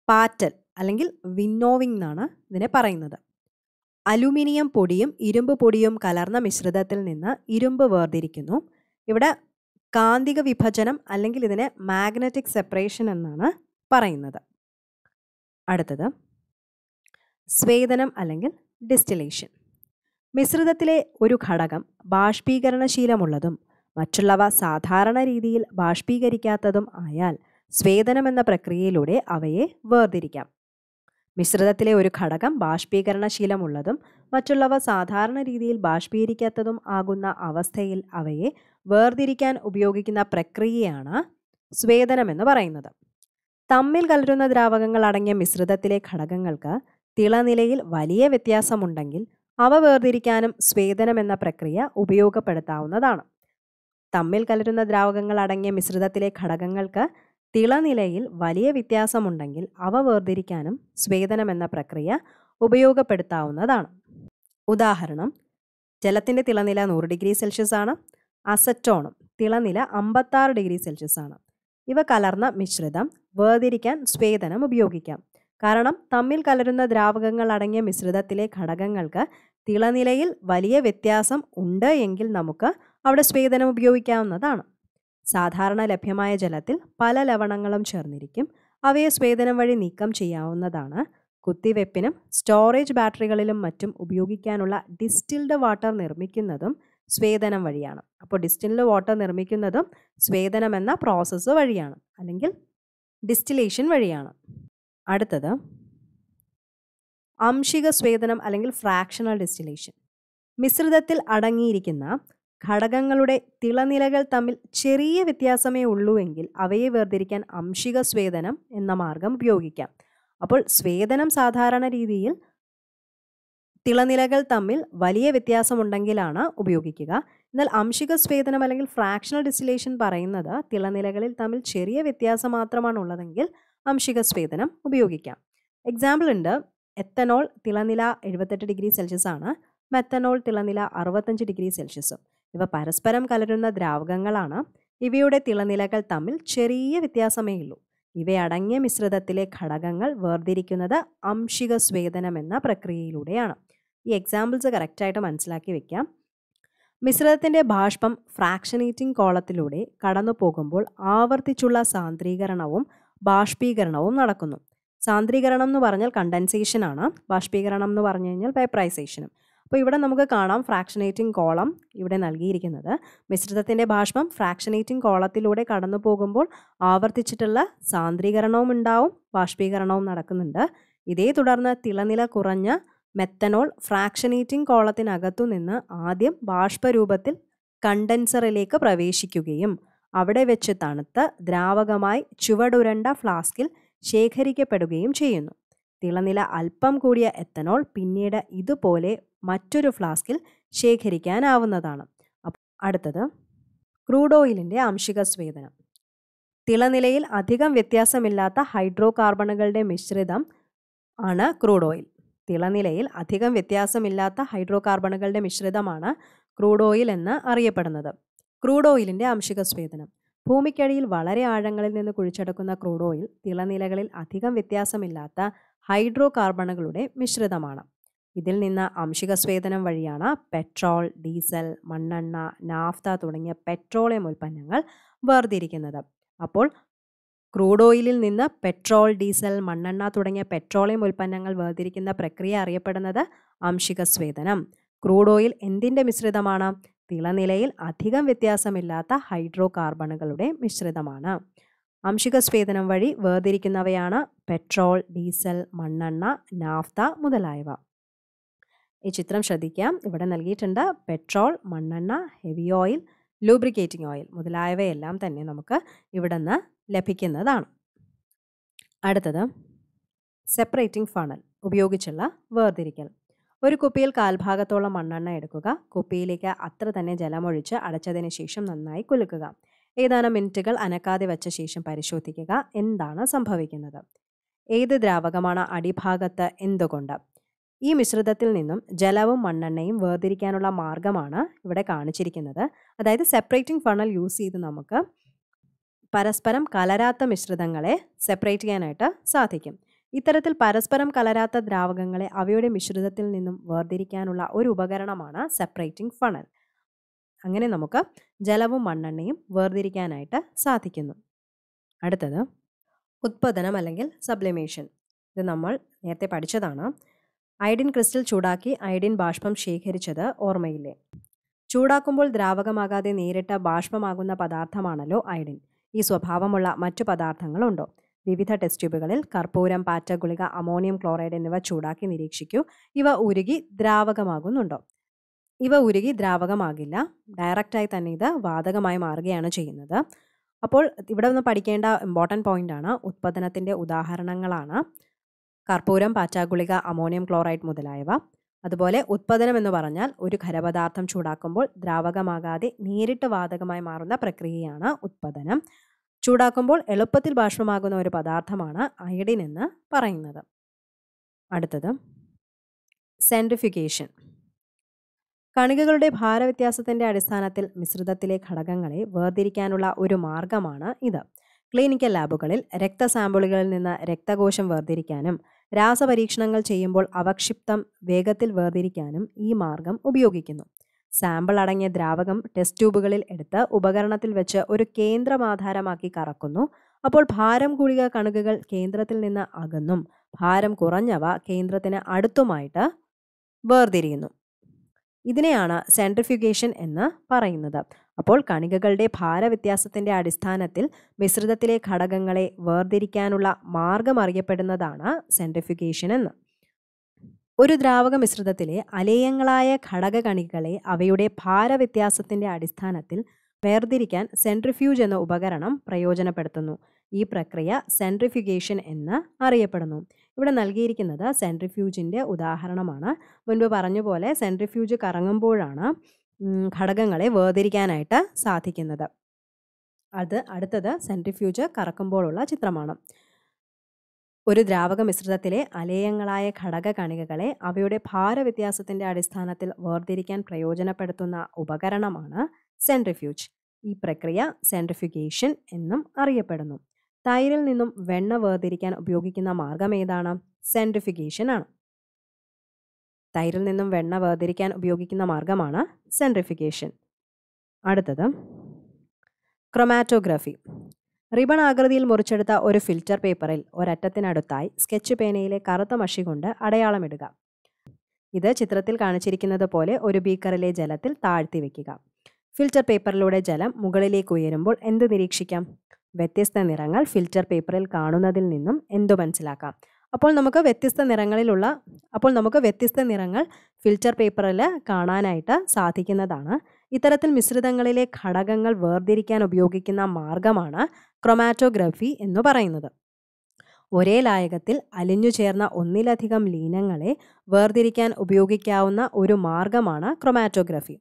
പാറ്റൽ അല്ലെങ്കിൽ വിന്നോവിംഗ് എന്നാണ് ഇതിനെ പറയുന്നത് അലുമിനിയം പൊടിയും ഇരുമ്പ് പൊടിയും കലർന്ന മിശ്രിതത്തിൽ നിന്ന് ഇരുമ്പ് വേർതിരിക്കുന്നു ഇവിടെ കാന്തിക വിഭജനം അല്ലെങ്കിൽ ഇതിനെ മാഗ്നറ്റിക് സെപ്പറേഷൻ എന്നാണ് പറയുന്നത് അടുത്തത് സ്വേദനം അല്ലെങ്കിൽ ഡിസ്റ്റിലേഷൻ മിശ്രിതത്തിലെ ഒരു ഘടകം ബാഷ്പീകരണശീലമുള്ളതും മറ്റുള്ളവ സാധാരണ രീതിയിൽ ബാഷ്പീകരിക്കാത്തതും ആയാൽ സ്വേദനം എന്ന പ്രക്രിയയിലൂടെ അവയെ വേർതിരിക്കാം മിശ്രിതത്തിലെ ഒരു ഘടകം ബാഷ്പീകരണശീലമുള്ളതും മറ്റുള്ളവ സാധാരണ രീതിയിൽ ബാഷ്പീകരിക്കാത്തതും ആകുന്ന അവസ്ഥയിൽ അവയെ വേർതിരിക്കാൻ ഉപയോഗിക്കുന്ന പ്രക്രിയയാണ് സ്വേദനമെന്ന് പറയുന്നത് തമ്മിൽ കലരുന്ന ദ്രാവകങ്ങൾ അടങ്ങിയ മിശ്രിതത്തിലെ ഘടകങ്ങൾക്ക് തിളനിലയിൽ വലിയ വ്യത്യാസമുണ്ടെങ്കിൽ അവ വേർതിരിക്കാനും സ്വേദനം എന്ന പ്രക്രിയ ഉപയോഗപ്പെടുത്താവുന്നതാണ് തമ്മിൽ കലരുന്ന ദ്രാവകങ്ങൾ അടങ്ങിയ മിശ്രിതത്തിലെ ഘടകങ്ങൾക്ക് തിളനിലയിൽ വലിയ വ്യത്യാസമുണ്ടെങ്കിൽ അവ വേർതിരിക്കാനും സ്വേദനം എന്ന പ്രക്രിയ ഉപയോഗപ്പെടുത്താവുന്നതാണ് ഉദാഹരണം ജലത്തിൻ്റെ തിളനില നൂറ് ഡിഗ്രി സെൽഷ്യസ് ആണ് അസറ്റോണും തിളനില അമ്പത്താറ് ഡിഗ്രി സെൽഷ്യസ് ആണ് ഇവ കലർന്ന മിശ്രിതം വേർതിരിക്കാൻ സ്വേദനം ഉപയോഗിക്കാം കാരണം തമ്മിൽ കലരുന്ന ദ്രാവകങ്ങൾ അടങ്ങിയ മിശ്രിതത്തിലെ ഘടകങ്ങൾക്ക് തിളനിലയിൽ വലിയ വ്യത്യാസം ഉണ്ട് എങ്കിൽ നമുക്ക് അവിടെ സ്വേദനം ഉപയോഗിക്കാവുന്നതാണ് സാധാരണ ലഭ്യമായ ജലത്തിൽ പല ലവണങ്ങളും ചേർന്നിരിക്കും അവയെ സ്വേദനം വഴി നീക്കം ചെയ്യാവുന്നതാണ് കുത്തിവെപ്പിനും സ്റ്റോറേജ് ബാറ്ററികളിലും മറ്റും ഉപയോഗിക്കാനുള്ള ഡിസ്റ്റിൽഡ് വാട്ടർ നിർമ്മിക്കുന്നതും സ്വേദനം വഴിയാണ് അപ്പോൾ ഡിസ്റ്റിൽഡ് വാട്ടർ നിർമ്മിക്കുന്നതും സ്വേദനം എന്ന പ്രോസസ്സ് വഴിയാണ് അല്ലെങ്കിൽ ഡിസ്റ്റിലേഷൻ വഴിയാണ് അടുത്തത് അംശിക സ്വേദനം അല്ലെങ്കിൽ ഫ്രാക്ഷണൽ ഡിസ്റ്റിലേഷൻ മിശ്രിതത്തിൽ അടങ്ങിയിരിക്കുന്ന ഘടകങ്ങളുടെ തിളനിലകൾ തമ്മിൽ ചെറിയ വ്യത്യാസമേ ഉള്ളൂവെങ്കിൽ അവയെ വേർതിരിക്കാൻ അംശിക സ്വേദനം എന്ന മാർഗം ഉപയോഗിക്കാം അപ്പോൾ സ്വേദനം സാധാരണ രീതിയിൽ തിളനിലകൾ തമ്മിൽ വലിയ വ്യത്യാസമുണ്ടെങ്കിലാണ് ഉപയോഗിക്കുക എന്നാൽ അംശിക സ്വേദനം അല്ലെങ്കിൽ ഫ്രാക്ഷണൽ ഡിസ്റ്റിലേഷൻ പറയുന്നത് തിളനിലകളിൽ തമ്മിൽ ചെറിയ വ്യത്യാസം മാത്രമാണ് ഉള്ളതെങ്കിൽ അംശിക സ്വേദനം ഉപയോഗിക്കാം എക്സാമ്പിൾ ഉണ്ട് എത്തനോൾ തിളനില എഴുപത്തെട്ട് ഡിഗ്രി സെൽഷ്യസ് ആണ് മെത്തനോൾ തിളനില അറുപത്തഞ്ച് ഡിഗ്രി സെൽഷ്യസും ഇവ പരസ്പരം കലരുന്ന ദ്രാവകങ്ങളാണ് ഇവയുടെ തിളനിലകൾ തമ്മിൽ ചെറിയ വ്യത്യാസമേ ഉള്ളൂ ഇവയടങ്ങിയ മിശ്രിതത്തിലെ ഘടകങ്ങൾ വേർതിരിക്കുന്നത് അംശിക സ്വേദനം എന്ന പ്രക്രിയയിലൂടെയാണ് ഈ എക്സാമ്പിൾസ് കറക്റ്റായിട്ട് മനസ്സിലാക്കി വെക്കാം മിശ്രിതത്തിൻ്റെ ബാഷ്പം ഫ്രാക്ഷനേറ്റിംഗ് കോളത്തിലൂടെ കടന്നു പോകുമ്പോൾ ആവർത്തിച്ചുള്ള സാന്ദ്രീകരണവും ബാഷ്പീകരണവും നടക്കുന്നു സാന്ദ്രീകരണം എന്ന് പറഞ്ഞാൽ കണ്ടൻസേഷനാണ് ബാഷ്പീകരണം എന്ന് പറഞ്ഞു കഴിഞ്ഞാൽ വെപ്രൈസേഷനും അപ്പോൾ ഇവിടെ നമുക്ക് കാണാം ഫ്രാക്ഷനേറ്റിംഗ് കോളം ഇവിടെ നൽകിയിരിക്കുന്നത് മിശ്രിതത്തിൻ്റെ ബാഷ്പം ഫ്രാക്ഷനേറ്റിംഗ് കോളത്തിലൂടെ കടന്നു പോകുമ്പോൾ ആവർത്തിച്ചിട്ടുള്ള സാന്ദ്രീകരണവും ഉണ്ടാവും ബാഷ്പീകരണവും നടക്കുന്നുണ്ട് ഇതേ തുടർന്ന് തിളനില കുറഞ്ഞ മെത്തനോൾ ഫ്രാക്ഷനേറ്റിംഗ് കോളത്തിനകത്തു നിന്ന് ആദ്യം ബാഷ്പരൂപത്തിൽ കണ്ടൻസറിലേക്ക് പ്രവേശിക്കുകയും അവിടെ വെച്ച് തണുത്ത് ദ്രാവകമായി ചുവടുരണ്ട ഫ്ലാസ്കിൽ ശേഖരിക്കപ്പെടുകയും ചെയ്യുന്നു തിളനില അല്പം കൂടിയ എത്തനോൾ പിന്നീട് ഇതുപോലെ മറ്റൊരു ഫ്ലാസ്കിൽ ശേഖരിക്കാനാവുന്നതാണ് അടുത്തത് ക്രൂഡ് ഓയിലിൻ്റെ ആംശിക സ്വേദനം തിളനിലയിൽ അധികം വ്യത്യാസമില്ലാത്ത ഹൈഡ്രോ കാർബണുകളുടെ മിശ്രിതം ആണ് ക്രൂഡ് ഓയിൽ തിളനിലയിൽ അധികം വ്യത്യാസമില്ലാത്ത ഹൈഡ്രോ കാർബണുകളുടെ മിശ്രിതമാണ് ക്രൂഡ് ഓയിൽ എന്ന് അറിയപ്പെടുന്നത് ക്രൂഡ് ഓയിലിൻ്റെ ആംശിക സ്വേദനം ഭൂമിക്കടിയിൽ വളരെ ആഴങ്ങളിൽ നിന്ന് കുഴിച്ചെടുക്കുന്ന ക്രൂഡ് ഓയിൽ തിളനിലകളിൽ അധികം വ്യത്യാസമില്ലാത്ത ഹൈഡ്രോ കാർബണുകളുടെ മിശ്രിതമാണ് ഇതിൽ നിന്ന് അംശിക സ്വേദനം വഴിയാണ് പെട്രോൾ ഡീസൽ മണ്ണെണ്ണ നാഫ്ത തുടങ്ങിയ പെട്രോളിയം ഉൽപ്പന്നങ്ങൾ വേർതിരിക്കുന്നത് അപ്പോൾ ക്രൂഡ് ഓയിലിൽ നിന്ന് പെട്രോൾ ഡീസൽ മണ്ണെണ്ണ തുടങ്ങിയ പെട്രോളിയം ഉൽപ്പന്നങ്ങൾ വേർതിരിക്കുന്ന പ്രക്രിയ അറിയപ്പെടുന്നത് അംശിക സ്വേദനം ക്രൂഡ് ഓയിൽ എന്തിൻ്റെ മിശ്രിതമാണ് തിളനിലയിൽ അധികം വ്യത്യാസമില്ലാത്ത ഹൈഡ്രോ കാർബണുകളുടെ മിശ്രിതമാണ് ആംശിക സ്വേദനം വഴി വേർതിരിക്കുന്നവയാണ് പെട്രോൾ ഡീസൽ മണ്ണെണ്ണ നാഫ്ത മുതലായവ ഈ ചിത്രം ശ്രദ്ധിക്കാം ഇവിടെ നൽകിയിട്ടുണ്ട് പെട്രോൾ മണ്ണെണ്ണ ഹെവി ഓയിൽ ലൂബ്രിക്കേറ്റിംഗ് ഓയിൽ മുതലായവയെല്ലാം തന്നെ നമുക്ക് ഇവിടെ നിന്ന് ലഭിക്കുന്നതാണ് അടുത്തത് സെപ്പറേറ്റിംഗ് ഫണൽ ഉപയോഗിച്ചുള്ള വേർതിരിക്കൽ ഒരു കുപ്പിയിൽ കാൽഭാഗത്തോളം മണ്ണെണ്ണ എടുക്കുക കുപ്പിയിലേക്ക് അത്ര തന്നെ ജലമൊഴിച്ച് അടച്ചതിന് ശേഷം നന്നായി കുലുക്കുക ഏതാനും മിനിറ്റുകൾ അനക്കാതെ വെച്ച ശേഷം പരിശോധിക്കുക എന്താണ് സംഭവിക്കുന്നത് ഏത് ദ്രാവകമാണ് അടിഭാഗത്ത് എന്തുകൊണ്ട് ഈ മിശ്രിതത്തിൽ നിന്നും ജലവും മണ്ണെണ്ണയും വേർതിരിക്കാനുള്ള മാർഗമാണ് ഇവിടെ കാണിച്ചിരിക്കുന്നത് അതായത് സെപ്പറേറ്റിംഗ് ഫണൽ യൂസ് ചെയ്ത് നമുക്ക് പരസ്പരം കലരാത്ത മിശ്രിതങ്ങളെ സെപ്പറേറ്റ് ചെയ്യാനായിട്ട് സാധിക്കും ഇത്തരത്തിൽ പരസ്പരം കലരാത്ത ദ്രാവകങ്ങളെ അവയുടെ മിശ്രിതത്തിൽ നിന്നും വേർതിരിക്കാനുള്ള ഒരു ഉപകരണമാണ് സെപ്പറേറ്റിംഗ് ഫണൽ അങ്ങനെ നമുക്ക് ജലവും മണ്ണെണ്ണയും വേർതിരിക്കാനായിട്ട് സാധിക്കുന്നു അടുത്തത് ഉത്പാദനം അല്ലെങ്കിൽ സബ്ലിമേഷൻ ഇത് നമ്മൾ നേരത്തെ പഠിച്ചതാണ് അയഡിൻ ക്രിസ്റ്റൽ ചൂടാക്കി അയഡിൻ ബാഷ്പം ശേഖരിച്ചത് ഓർമ്മയില്ലേ ചൂടാക്കുമ്പോൾ ദ്രാവകമാകാതെ നേരിട്ട് ബാഷ്പമാകുന്ന പദാർത്ഥമാണല്ലോ അയഡിൻ ഈ സ്വഭാവമുള്ള മറ്റു പദാർത്ഥങ്ങളുണ്ടോ വിവിധ ടെസ്റ്റ് ട്യൂബുകളിൽ കർപ്പൂരം പാറ്റ ഗുളിക അമോണിയം ക്ലോറൈഡ് എന്നിവ ചൂടാക്കി നിരീക്ഷിക്കൂ ഇവ ഉരുകി ദ്രാവകമാകുന്നുണ്ടോ ഇവ ഉരുകി ദ്രാവകമാകില്ല ഡയറക്റ്റായി തന്നെ ഇത് വാതകമായി മാറുകയാണ് ചെയ്യുന്നത് അപ്പോൾ ഇവിടെ നിന്ന് പഠിക്കേണ്ട ഇമ്പോർട്ടൻറ്റ് പോയിൻ്റാണ് ഉത്പാദനത്തിൻ്റെ ഉദാഹരണങ്ങളാണ് കർപ്പൂരം പാറ്റാഗുളിക അമോണിയം ക്ലോറൈഡ് മുതലായവ അതുപോലെ ഉത്പാദനം എന്ന് പറഞ്ഞാൽ ഒരു ഖരപദാർത്ഥം ചൂടാക്കുമ്പോൾ ദ്രാവകമാകാതെ നേരിട്ട് വാതകമായി മാറുന്ന പ്രക്രിയയാണ് ഉത്പാദനം ചൂടാക്കുമ്പോൾ എളുപ്പത്തിൽ ബാഷ്പമാകുന്ന ഒരു പദാർത്ഥമാണ് അയഡിൻ എന്ന് പറയുന്നത് അടുത്തത് സെൻട്രിഫിക്കേഷൻ കണികകളുടെ ഭാരവ്യത്യാസത്തിൻ്റെ അടിസ്ഥാനത്തിൽ മിശ്രിതത്തിലെ ഘടകങ്ങളെ വേർതിരിക്കാനുള്ള ഒരു മാർഗമാണ് ഇത് ക്ലിനിക്കൽ ലാബുകളിൽ രക്തസാമ്പിളുകളിൽ നിന്ന് രക്തകോശം വേർതിരിക്കാനും രാസപരീക്ഷണങ്ങൾ ചെയ്യുമ്പോൾ അവക്ഷിപ്തം വേഗത്തിൽ വേർതിരിക്കാനും ഈ മാർഗം ഉപയോഗിക്കുന്നു സാമ്പിൾ അടങ്ങിയ ദ്രാവകം ടെസ്റ്റ് ട്യൂബുകളിൽ എടുത്ത് ഉപകരണത്തിൽ വെച്ച് ഒരു കേന്ദ്രമാധാരമാക്കി കറക്കുന്നു അപ്പോൾ ഭാരം കൂടിയ കണുകകൾ കേന്ദ്രത്തിൽ നിന്ന് അകന്നും ഭാരം കുറഞ്ഞവ കേന്ദ്രത്തിന് അടുത്തുമായിട്ട് വേർതിരിയുന്നു ഇതിനെയാണ് സെൻട്രിഫ്യൂഗേഷൻ എന്ന് പറയുന്നത് അപ്പോൾ കണികകളുടെ ഭാരവ്യത്യാസത്തിൻ്റെ അടിസ്ഥാനത്തിൽ മിശ്രിതത്തിലെ ഘടകങ്ങളെ വേർതിരിക്കാനുള്ള മാർഗം അറിയപ്പെടുന്നതാണ് സെൻട്രിഫ്യൂഗേഷൻ എന്ന് ഒരു ദ്രാവക മിശ്രിതത്തിലെ അലേയങ്ങളായ ഘടകകണികളെ അവയുടെ ഭാരവ്യത്യാസത്തിൻ്റെ അടിസ്ഥാനത്തിൽ വേർതിരിക്കാൻ സെൻട്രിഫ്യൂജ് എന്ന ഉപകരണം പ്രയോജനപ്പെടുത്തുന്നു ഈ പ്രക്രിയ സെൻട്രിഫ്യൂഗേഷൻ എന്ന് അറിയപ്പെടുന്നു ഇവിടെ നൽകിയിരിക്കുന്നത് സെൻട്രിഫ്യൂജിൻ്റെ ഉദാഹരണമാണ് മുൻപ് പറഞ്ഞ പോലെ സെൻട്രിഫ്യൂജ് കറങ്ങുമ്പോഴാണ് ഘടകങ്ങളെ വേർതിരിക്കാനായിട്ട് സാധിക്കുന്നത് അത് അടുത്തത് സെൻട്രിഫ്യൂജ് കറക്കുമ്പോഴുള്ള ചിത്രമാണ് ഒരു ദ്രാവക മിശ്രിതത്തിലെ അലേയങ്ങളായ ഘടക കണികകളെ അവയുടെ ഭാരവ്യത്യാസത്തിന്റെ അടിസ്ഥാനത്തിൽ വേർതിരിക്കാൻ പ്രയോജനപ്പെടുത്തുന്ന ഉപകരണമാണ് സെൻട്രിഫ്യൂജ് ഈ പ്രക്രിയ സെൻട്രിഫ്യൂഗേഷൻ എന്നും അറിയപ്പെടുന്നു തൈരിൽ നിന്നും വെണ്ണ വേർതിരിക്കാൻ ഉപയോഗിക്കുന്ന മാർഗം ഏതാണ് സെൻട്രിഫ്യൂഗേഷൻ ആണ് തൈരിൽ നിന്നും വെണ്ണ വേർതിരിക്കാൻ ഉപയോഗിക്കുന്ന മാർഗമാണ് സെൻട്രിഫിക്കേഷൻ അടുത്തത് ക്രൊമാറ്റോഗ്രാഫി റിബൺ ആകൃതിയിൽ മുറിച്ചെടുത്ത ഒരു ഫിൽറ്റർ പേപ്പറിൽ ഒരറ്റത്തിനടുത്തായി സ്കെച്ച് പേനയിലെ കറുത്ത മഷി കൊണ്ട് അടയാളമിടുക ഇത് ചിത്രത്തിൽ കാണിച്ചിരിക്കുന്നത് പോലെ ഒരു ബീക്കറിലെ ജലത്തിൽ താഴ്ത്തി വയ്ക്കുക ഫിൽറ്റർ പേപ്പറിലൂടെ ജലം മുകളിലേക്ക് ഉയരുമ്പോൾ എന്ത് നിരീക്ഷിക്കാം വ്യത്യസ്ത നിറങ്ങൾ ഫിൽറ്റർ പേപ്പറിൽ കാണുന്നതിൽ നിന്നും എന്തു മനസ്സിലാക്കാം അപ്പോൾ നമുക്ക് വ്യത്യസ്ത നിറങ്ങളിലുള്ള അപ്പോൾ നമുക്ക് വ്യത്യസ്ത നിറങ്ങൾ ഫിൽറ്റർ പേപ്പറിൽ കാണാനായിട്ട് സാധിക്കുന്നതാണ് ഇത്തരത്തിൽ മിശ്രിതങ്ങളിലെ ഘടകങ്ങൾ വേർതിരിക്കാൻ ഉപയോഗിക്കുന്ന മാർഗമാണ് ക്രൊമാറ്റോഗ്രഫി എന്ന് പറയുന്നത് ഒരേ ലായകത്തിൽ അലിഞ്ഞു ചേർന്ന ഒന്നിലധികം ലീനങ്ങളെ വേർതിരിക്കാൻ ഉപയോഗിക്കാവുന്ന ഒരു മാർഗമാണ് ക്രൊമാറ്റോഗ്രഫി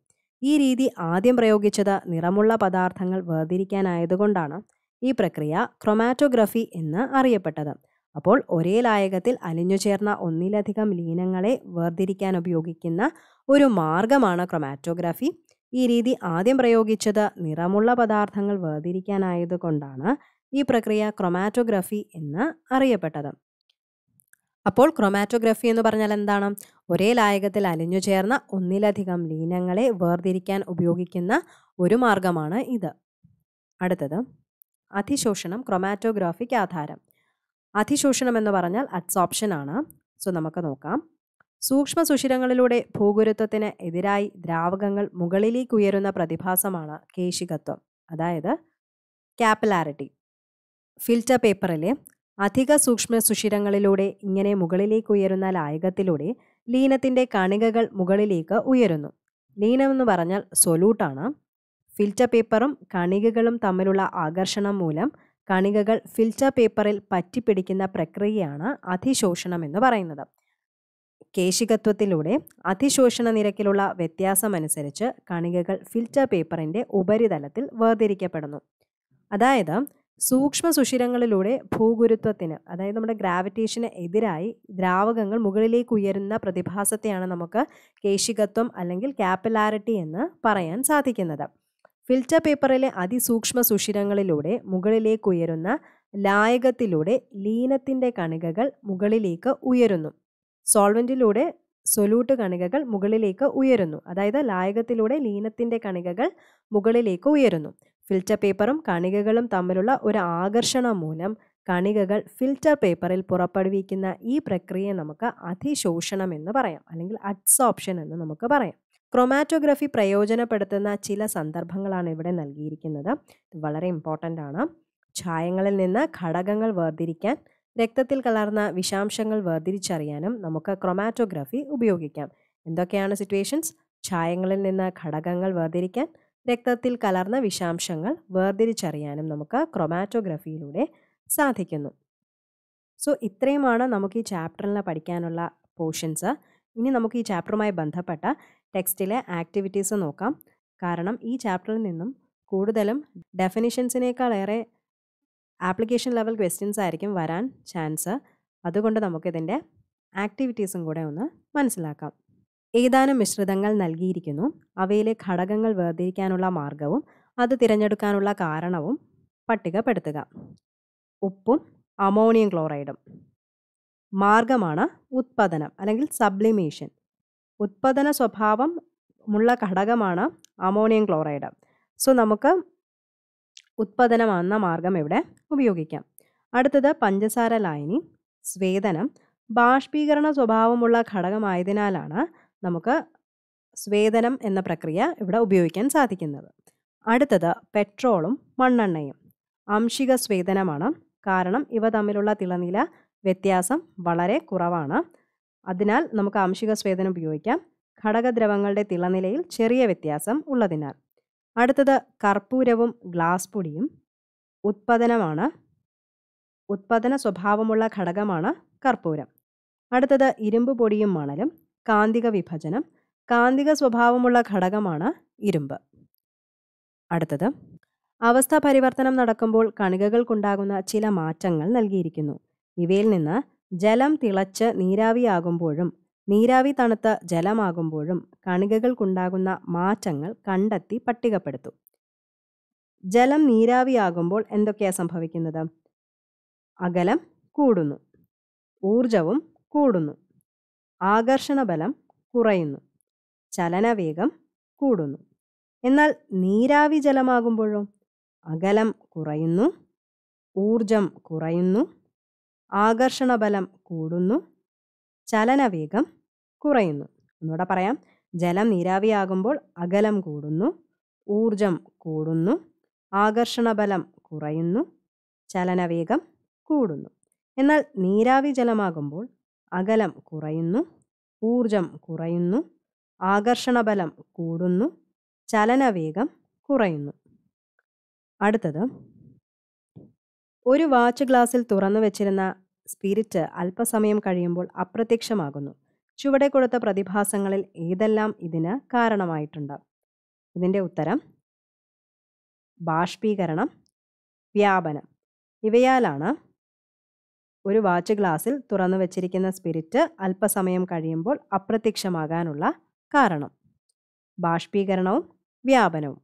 ഈ രീതി ആദ്യം പ്രയോഗിച്ചത് നിറമുള്ള പദാർത്ഥങ്ങൾ വേർതിരിക്കാനായതുകൊണ്ടാണ് ഈ പ്രക്രിയ ക്രൊമാറ്റോഗ്രഫി എന്ന് അറിയപ്പെട്ടത് അപ്പോൾ ഒരേ ലായകത്തിൽ അലിഞ്ഞു ചേർന്ന ഒന്നിലധികം ലീനങ്ങളെ വേർതിരിക്കാൻ ഉപയോഗിക്കുന്ന ഒരു മാർഗമാണ് ക്രൊമാറ്റോഗ്രഫി ഈ രീതി ആദ്യം പ്രയോഗിച്ചത് നിറമുള്ള പദാർത്ഥങ്ങൾ വേർതിരിക്കാനായതുകൊണ്ടാണ് ഈ പ്രക്രിയ ക്രൊമാറ്റോഗ്രഫി എന്ന് അറിയപ്പെട്ടത് അപ്പോൾ ക്രൊമാറ്റോഗ്രഫി എന്ന് പറഞ്ഞാൽ എന്താണ് ഒരേ ലായകത്തിൽ അലിഞ്ഞു ചേർന്ന ഒന്നിലധികം ലീനങ്ങളെ വേർതിരിക്കാൻ ഉപയോഗിക്കുന്ന ഒരു മാർഗമാണ് ഇത് അടുത്തത് അതിശോഷണം ക്രൊമാറ്റോഗ്രാഫിക് ആധാരം അതിശോഷണം എന്ന് പറഞ്ഞാൽ അഡ്സോപ്ഷൻ ആണ് സോ നമുക്ക് നോക്കാം സൂക്ഷ്മ സുഷിരങ്ങളിലൂടെ ഭൂഗുരുത്വത്തിന് എതിരായി ദ്രാവകങ്ങൾ മുകളിലേക്ക് ഉയരുന്ന പ്രതിഭാസമാണ് കേശികത്വം അതായത് ക്യാപ്പിലാരിറ്റി ഫിൽറ്റർ പേപ്പറിലെ അധിക സൂക്ഷ്മ സുഷിരങ്ങളിലൂടെ ഇങ്ങനെ മുകളിലേക്ക് ഉയരുന്ന ലായകത്തിലൂടെ ലീനത്തിൻ്റെ കണികകൾ മുകളിലേക്ക് ഉയരുന്നു ലീനമെന്ന് എന്ന് പറഞ്ഞാൽ സൊലൂട്ടാണ് ഫിൽറ്റർ പേപ്പറും കണികകളും തമ്മിലുള്ള ആകർഷണം മൂലം കണികകൾ ഫിൽറ്റർ പേപ്പറിൽ പറ്റിപ്പിടിക്കുന്ന പ്രക്രിയയാണ് അധിശോഷണം എന്ന് പറയുന്നത് കേശികത്വത്തിലൂടെ അതിശോഷണ നിരക്കിലുള്ള വ്യത്യാസമനുസരിച്ച് കണികകൾ ഫിൽറ്റർ പേപ്പറിൻ്റെ ഉപരിതലത്തിൽ വേർതിരിക്കപ്പെടുന്നു അതായത് സൂക്ഷ്മ സുഷിരങ്ങളിലൂടെ ഭൂഗുരുത്വത്തിന് അതായത് നമ്മുടെ ഗ്രാവിറ്റേഷന് എതിരായി ദ്രാവകങ്ങൾ മുകളിലേക്ക് ഉയരുന്ന പ്രതിഭാസത്തെയാണ് നമുക്ക് കേശികത്വം അല്ലെങ്കിൽ ക്യാപ്പിലാരിറ്റി എന്ന് പറയാൻ സാധിക്കുന്നത് ഫിൽറ്റർ പേപ്പറിലെ അതിസൂക്ഷ്മ സുഷിരങ്ങളിലൂടെ മുകളിലേക്ക് ഉയരുന്ന ലായകത്തിലൂടെ ലീനത്തിൻ്റെ കണികകൾ മുകളിലേക്ക് ഉയരുന്നു സോൾവെൻറ്റിലൂടെ സൊല്യൂട്ട് കണികകൾ മുകളിലേക്ക് ഉയരുന്നു അതായത് ലായകത്തിലൂടെ ലീനത്തിൻ്റെ കണികകൾ മുകളിലേക്ക് ഉയരുന്നു ഫിൽറ്റർ പേപ്പറും കണികകളും തമ്മിലുള്ള ഒരു ആകർഷണം മൂലം കണികകൾ ഫിൽറ്റർ പേപ്പറിൽ പുറപ്പെടുവിക്കുന്ന ഈ പ്രക്രിയയെ നമുക്ക് അതിശോഷണം എന്ന് പറയാം അല്ലെങ്കിൽ അഡ്സോപ്ഷൻ എന്ന് നമുക്ക് പറയാം ക്രൊമാറ്റോഗ്രഫി പ്രയോജനപ്പെടുത്തുന്ന ചില സന്ദർഭങ്ങളാണ് ഇവിടെ നൽകിയിരിക്കുന്നത് വളരെ ഇമ്പോർട്ടൻ്റ് ആണ് ഛായങ്ങളിൽ നിന്ന് ഘടകങ്ങൾ വേർതിരിക്കാൻ രക്തത്തിൽ കലർന്ന വിഷാംശങ്ങൾ വേർതിരിച്ചറിയാനും നമുക്ക് ക്രൊമാറ്റോഗ്രാഫി ഉപയോഗിക്കാം എന്തൊക്കെയാണ് സിറ്റുവേഷൻസ് ഛായങ്ങളിൽ നിന്ന് ഘടകങ്ങൾ വേർതിരിക്കാൻ രക്തത്തിൽ കലർന്ന വിഷാംശങ്ങൾ വേർതിരിച്ചറിയാനും നമുക്ക് ക്രൊമാറ്റോഗ്രഫിയിലൂടെ സാധിക്കുന്നു സോ ഇത്രയുമാണ് നമുക്ക് ഈ ചാപ്റ്ററിൽ പഠിക്കാനുള്ള പോർഷൻസ് ഇനി നമുക്ക് ഈ ചാപ്റ്ററുമായി ബന്ധപ്പെട്ട ടെക്സ്റ്റിലെ ആക്ടിവിറ്റീസ് നോക്കാം കാരണം ഈ ചാപ്റ്ററിൽ നിന്നും കൂടുതലും ഡെഫിനിഷൻസിനേക്കാളേറെ ആപ്ലിക്കേഷൻ ലെവൽ ക്വസ്റ്റ്യൻസ് ആയിരിക്കും വരാൻ ചാൻസ് അതുകൊണ്ട് നമുക്കിതിൻ്റെ ആക്ടിവിറ്റീസും കൂടെ ഒന്ന് മനസ്സിലാക്കാം ഏതാനും മിശ്രിതങ്ങൾ നൽകിയിരിക്കുന്നു അവയിലെ ഘടകങ്ങൾ വേർതിരിക്കാനുള്ള മാർഗവും അത് തിരഞ്ഞെടുക്കാനുള്ള കാരണവും പട്ടികപ്പെടുത്തുക ഉപ്പും അമോണിയം ക്ലോറൈഡും മാർഗമാണ് ഉത്പാദനം അല്ലെങ്കിൽ സബ്ലിമേഷൻ ഉത്പാദന സ്വഭാവം ഉള്ള ഘടകമാണ് അമോണിയം ക്ലോറൈഡ് സോ നമുക്ക് ഉത്പാദനമാകുന്ന മാർഗം ഇവിടെ ഉപയോഗിക്കാം അടുത്തത് പഞ്ചസാര ലായനി സ്വേദനം ബാഷ്പീകരണ സ്വഭാവമുള്ള ഘടകമായതിനാലാണ് നമുക്ക് സ്വേദനം എന്ന പ്രക്രിയ ഇവിടെ ഉപയോഗിക്കാൻ സാധിക്കുന്നത് അടുത്തത് പെട്രോളും മണ്ണെണ്ണയും ആംശിക സ്വേദനമാണ് കാരണം ഇവ തമ്മിലുള്ള തിളനില വ്യത്യാസം വളരെ കുറവാണ് അതിനാൽ നമുക്ക് ആംശിക സ്വേദനം ഉപയോഗിക്കാം ഘടകദ്രവങ്ങളുടെ തിളനിലയിൽ ചെറിയ വ്യത്യാസം ഉള്ളതിനാൽ അടുത്തത് കർപ്പൂരവും ഗ്ലാസ് പൊടിയും ഉത്പാദനമാണ് ഉത്പാദന സ്വഭാവമുള്ള ഘടകമാണ് കർപ്പൂരം അടുത്തത് ഇരുമ്പ് പൊടിയും മണലും കാന്തിക വിഭജനം കാന്തിക സ്വഭാവമുള്ള ഘടകമാണ് ഇരുമ്പ് അടുത്തത് അവസ്ഥ പരിവർത്തനം നടക്കുമ്പോൾ കണികകൾക്കുണ്ടാകുന്ന ചില മാറ്റങ്ങൾ നൽകിയിരിക്കുന്നു ഇവയിൽ നിന്ന് ജലം തിളച്ച് നീരാവിയാകുമ്പോഴും നീരാവി തണുത്ത ജലമാകുമ്പോഴും കണികകൾക്കുണ്ടാകുന്ന മാറ്റങ്ങൾ കണ്ടെത്തി പട്ടികപ്പെടുത്തു ജലം നീരാവിയാകുമ്പോൾ എന്തൊക്കെയാണ് സംഭവിക്കുന്നത് അകലം കൂടുന്നു ഊർജവും കൂടുന്നു ആകർഷണബലം കുറയുന്നു ചലനവേഗം കൂടുന്നു എന്നാൽ നീരാവി ജലമാകുമ്പോഴും അകലം കുറയുന്നു ഊർജം കുറയുന്നു ആകർഷണബലം കൂടുന്നു ചലനവേഗം കുറയുന്നു ഒന്നുകൂടെ പറയാം ജലം നീരാവിയാകുമ്പോൾ അകലം കൂടുന്നു ഊർജം കൂടുന്നു ആകർഷണബലം കുറയുന്നു ചലനവേഗം കൂടുന്നു എന്നാൽ നീരാവി ജലമാകുമ്പോൾ അകലം കുറയുന്നു ഊർജം കുറയുന്നു ആകർഷണബലം കൂടുന്നു ചലനവേഗം കുറയുന്നു അടുത്തത് ഒരു വാച്ച് ഗ്ലാസ്സിൽ തുറന്നു വെച്ചിരുന്ന സ്പിരിറ്റ് അല്പസമയം കഴിയുമ്പോൾ അപ്രത്യക്ഷമാകുന്നു ചുവടെ കൊടുത്ത പ്രതിഭാസങ്ങളിൽ ഏതെല്ലാം ഇതിന് കാരണമായിട്ടുണ്ട് ഇതിൻ്റെ ഉത്തരം ബാഷ്പീകരണം വ്യാപനം ഇവയാലാണ് ഒരു വാച്ച് ഗ്ലാസ്സിൽ തുറന്നു വച്ചിരിക്കുന്ന സ്പിരിറ്റ് അല്പസമയം കഴിയുമ്പോൾ അപ്രത്യക്ഷമാകാനുള്ള കാരണം ബാഷ്പീകരണവും വ്യാപനവും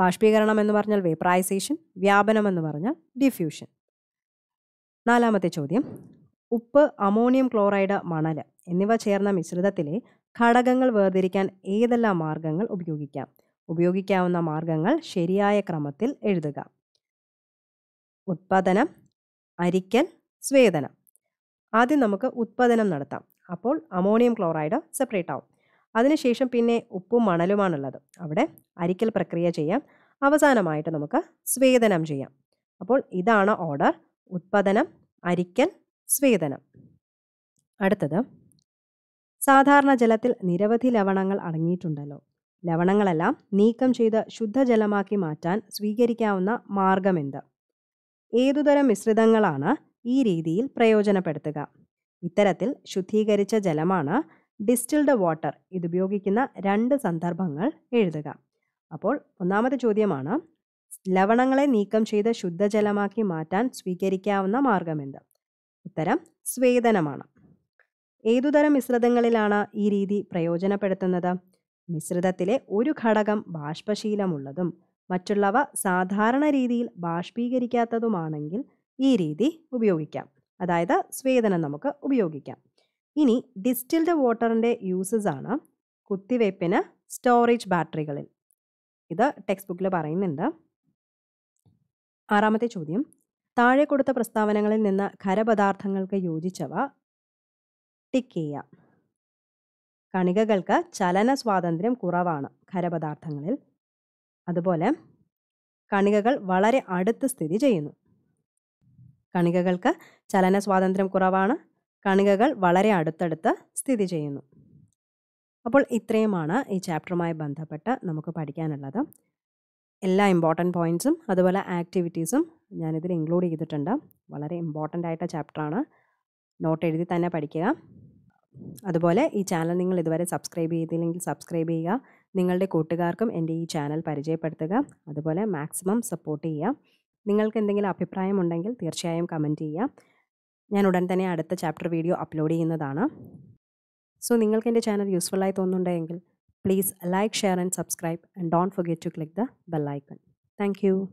ബാഷ്പീകരണം എന്ന് പറഞ്ഞാൽ വേപ്രൈസേഷൻ വ്യാപനം എന്ന് പറഞ്ഞാൽ ഡിഫ്യൂഷൻ നാലാമത്തെ ചോദ്യം ഉപ്പ് അമോണിയം ക്ലോറൈഡ് മണൽ എന്നിവ ചേർന്ന മിശ്രിതത്തിലെ ഘടകങ്ങൾ വേർതിരിക്കാൻ ഏതെല്ലാം മാർഗങ്ങൾ ഉപയോഗിക്കാം ഉപയോഗിക്കാവുന്ന മാർഗങ്ങൾ ശരിയായ ക്രമത്തിൽ എഴുതുക ഉത്പാദനം അരിക്കൽ സ്വേദനം ആദ്യം നമുക്ക് ഉത്പാദനം നടത്താം അപ്പോൾ അമോണിയം ക്ലോറൈഡ് സെപ്പറേറ്റ് ആവും അതിനുശേഷം പിന്നെ ഉപ്പും മണലുമാണുള്ളത് അവിടെ അരിക്കൽ പ്രക്രിയ ചെയ്യാം അവസാനമായിട്ട് നമുക്ക് സ്വേദനം ചെയ്യാം അപ്പോൾ ഇതാണ് ഓർഡർ ഉത്പാദനം അരിക്കൽ സ്വേദനം അടുത്തത് സാധാരണ ജലത്തിൽ നിരവധി ലവണങ്ങൾ അടങ്ങിയിട്ടുണ്ടല്ലോ ലവണങ്ങളെല്ലാം നീക്കം ചെയ്ത് ശുദ്ധജലമാക്കി മാറ്റാൻ സ്വീകരിക്കാവുന്ന മാർഗമെന്ത് ഏതുതരം മിശ്രിതങ്ങളാണ് ഈ രീതിയിൽ പ്രയോജനപ്പെടുത്തുക ഇത്തരത്തിൽ ശുദ്ധീകരിച്ച ജലമാണ് ഡിസ്റ്റിൽഡ് വാട്ടർ ഇതുപയോഗിക്കുന്ന രണ്ട് സന്ദർഭങ്ങൾ എഴുതുക അപ്പോൾ ഒന്നാമത്തെ ചോദ്യമാണ് ലവണങ്ങളെ നീക്കം ചെയ്ത് ശുദ്ധജലമാക്കി മാറ്റാൻ സ്വീകരിക്കാവുന്ന മാർഗമെന്ത് ഉത്തരം സ്വേദനമാണ് ഏതുതരം മിശ്രിതങ്ങളിലാണ് ഈ രീതി പ്രയോജനപ്പെടുത്തുന്നത് മിശ്രിതത്തിലെ ഒരു ഘടകം ബാഷ്പശീലമുള്ളതും മറ്റുള്ളവ സാധാരണ രീതിയിൽ ബാഷ്പീകരിക്കാത്തതുമാണെങ്കിൽ ഈ രീതി ഉപയോഗിക്കാം അതായത് സ്വേദനം നമുക്ക് ഉപയോഗിക്കാം ഇനി ഡിസ്റ്റിൽഡ് വാട്ടറിൻ്റെ യൂസസ് ആണ് കുത്തിവയ്പ്പിന് സ്റ്റോറേജ് ബാറ്ററികളിൽ ഇത് ടെക്സ്റ്റ് ബുക്കിൽ പറയുന്നുണ്ട് ആറാമത്തെ ചോദ്യം താഴെ കൊടുത്ത പ്രസ്താവനകളിൽ നിന്ന് ഖരപദാർത്ഥങ്ങൾക്ക് യോജിച്ചവ ടിക്ക് ചെയ്യാം കണികകൾക്ക് ചലന സ്വാതന്ത്ര്യം കുറവാണ് ഖരപദാർത്ഥങ്ങളിൽ അതുപോലെ കണികകൾ വളരെ അടുത്ത് സ്ഥിതി ചെയ്യുന്നു കണികകൾക്ക് ചലന സ്വാതന്ത്ര്യം കുറവാണ് കണികകൾ വളരെ അടുത്തടുത്ത് സ്ഥിതി ചെയ്യുന്നു അപ്പോൾ ഇത്രയുമാണ് ഈ ചാപ്റ്ററുമായി ബന്ധപ്പെട്ട് നമുക്ക് പഠിക്കാനുള്ളത് എല്ലാ ഇമ്പോർട്ടൻറ്റ് പോയിൻറ്സും അതുപോലെ ആക്ടിവിറ്റീസും ഞാനിതിൽ ഇൻക്ലൂഡ് ചെയ്തിട്ടുണ്ട് വളരെ ഇമ്പോർട്ടൻ്റ് ആയിട്ട് ചാപ്റ്ററാണ് നോട്ട് എഴുതി തന്നെ പഠിക്കുക അതുപോലെ ഈ ചാനൽ നിങ്ങൾ ഇതുവരെ സബ്സ്ക്രൈബ് ചെയ്തില്ലെങ്കിൽ സബ്സ്ക്രൈബ് ചെയ്യുക നിങ്ങളുടെ കൂട്ടുകാർക്കും എൻ്റെ ഈ ചാനൽ പരിചയപ്പെടുത്തുക അതുപോലെ മാക്സിമം സപ്പോർട്ട് ചെയ്യുക നിങ്ങൾക്ക് എന്തെങ്കിലും അഭിപ്രായം ഉണ്ടെങ്കിൽ തീർച്ചയായും കമൻറ്റ് ചെയ്യുക ഞാൻ ഉടൻ തന്നെ അടുത്ത ചാപ്റ്റർ വീഡിയോ അപ്ലോഡ് ചെയ്യുന്നതാണ് സോ നിങ്ങൾക്ക് എൻ്റെ ചാനൽ യൂസ്ഫുള്ളായി തോന്നുന്നുണ്ടെങ്കിൽ Please like, share and subscribe and don't forget to click the bell icon. Thank you.